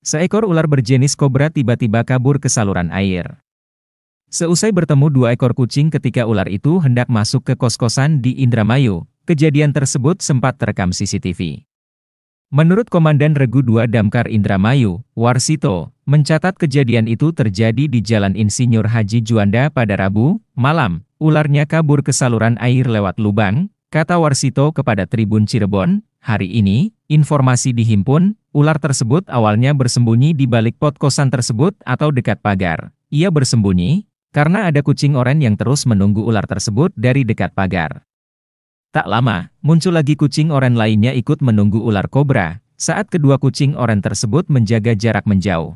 Seekor ular berjenis kobra tiba-tiba kabur ke saluran air. Seusai bertemu dua ekor kucing ketika ular itu hendak masuk ke kos-kosan di Indramayu, kejadian tersebut sempat terekam CCTV. Menurut Komandan Regu 2 Damkar Indramayu, Warsito, mencatat kejadian itu terjadi di Jalan Insinyur Haji Juanda pada Rabu, malam, ularnya kabur ke saluran air lewat lubang, kata Warsito kepada Tribun Cirebon, Hari ini, informasi dihimpun, ular tersebut awalnya bersembunyi di balik pot kosan tersebut atau dekat pagar. Ia bersembunyi, karena ada kucing oren yang terus menunggu ular tersebut dari dekat pagar. Tak lama, muncul lagi kucing oren lainnya ikut menunggu ular kobra, saat kedua kucing oren tersebut menjaga jarak menjauh.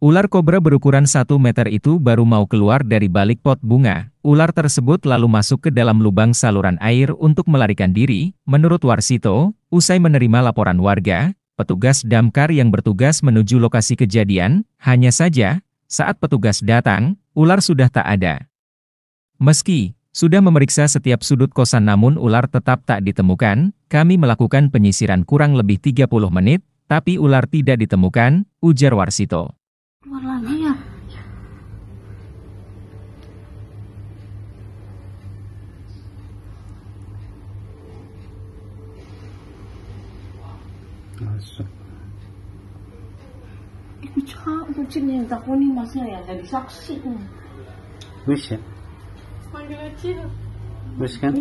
Ular kobra berukuran 1 meter itu baru mau keluar dari balik pot bunga. Ular tersebut lalu masuk ke dalam lubang saluran air untuk melarikan diri. Menurut Warsito, usai menerima laporan warga, petugas damkar yang bertugas menuju lokasi kejadian, hanya saja, saat petugas datang, ular sudah tak ada. Meski sudah memeriksa setiap sudut kosan namun ular tetap tak ditemukan, kami melakukan penyisiran kurang lebih 30 menit, tapi ular tidak ditemukan, ujar Warsito keluar lagi ya masuk itu cak kucing yang takut nih masnya ya jadi saksi nih wis ya manggil aja wis kan